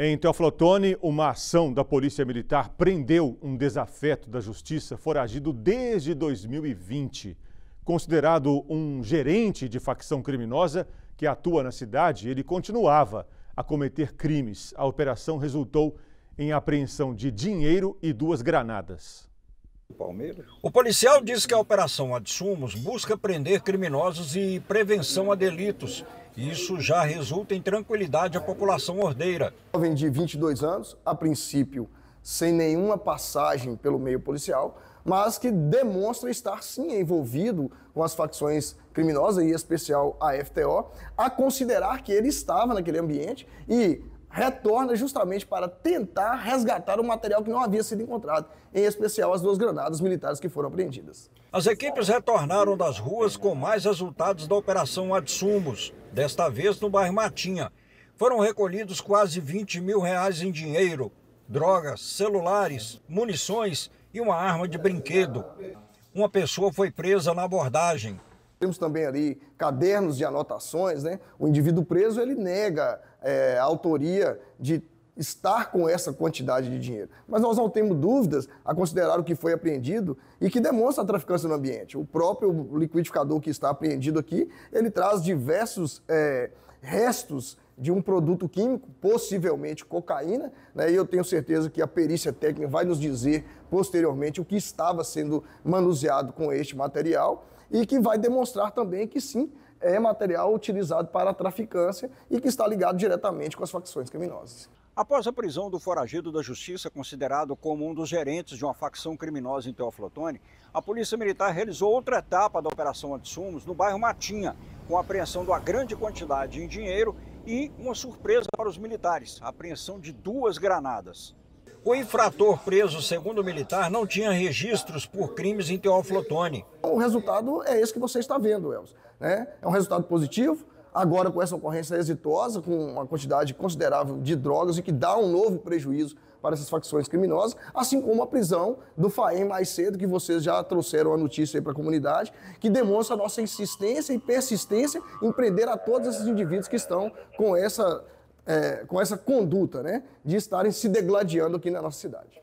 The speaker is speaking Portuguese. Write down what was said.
Em Teoflotone, uma ação da Polícia Militar prendeu um desafeto da Justiça foragido desde 2020. Considerado um gerente de facção criminosa que atua na cidade, ele continuava a cometer crimes. A operação resultou em apreensão de dinheiro e duas granadas. Palmeiras. O policial diz que a Operação Adsumos busca prender criminosos e prevenção a delitos. Isso já resulta em tranquilidade à população ordeira. Jovem de 22 anos, a princípio sem nenhuma passagem pelo meio policial, mas que demonstra estar sim envolvido com as facções criminosas, e em especial a FTO, a considerar que ele estava naquele ambiente e retorna justamente para tentar resgatar o material que não havia sido encontrado, em especial as duas granadas militares que foram apreendidas. As equipes retornaram das ruas com mais resultados da Operação Adsumos, desta vez no bairro Matinha. Foram recolhidos quase 20 mil reais em dinheiro, drogas, celulares, munições e uma arma de brinquedo. Uma pessoa foi presa na abordagem. Temos também ali cadernos de anotações, né? O indivíduo preso, ele nega é, a autoria de estar com essa quantidade de dinheiro. Mas nós não temos dúvidas a considerar o que foi apreendido e que demonstra a traficância no ambiente. O próprio liquidificador que está apreendido aqui, ele traz diversos é, restos de um produto químico, possivelmente cocaína, né? e eu tenho certeza que a perícia técnica vai nos dizer posteriormente o que estava sendo manuseado com este material e que vai demonstrar também que sim, é material utilizado para a traficância e que está ligado diretamente com as facções criminosas. Após a prisão do foragido da justiça, considerado como um dos gerentes de uma facção criminosa em Teoflotone, a Polícia Militar realizou outra etapa da Operação Antissumos no bairro Matinha, com a apreensão de uma grande quantidade em dinheiro e uma surpresa para os militares, apreensão de duas granadas. O infrator preso, segundo o militar, não tinha registros por crimes em Teófilo Otoni. O resultado é esse que você está vendo, Elza, Né? É um resultado positivo, agora com essa ocorrência exitosa, com uma quantidade considerável de drogas e que dá um novo prejuízo para essas facções criminosas, assim como a prisão do Faem mais cedo, que vocês já trouxeram a notícia para a comunidade, que demonstra a nossa insistência e persistência em prender a todos esses indivíduos que estão com essa, é, com essa conduta né, de estarem se degladiando aqui na nossa cidade.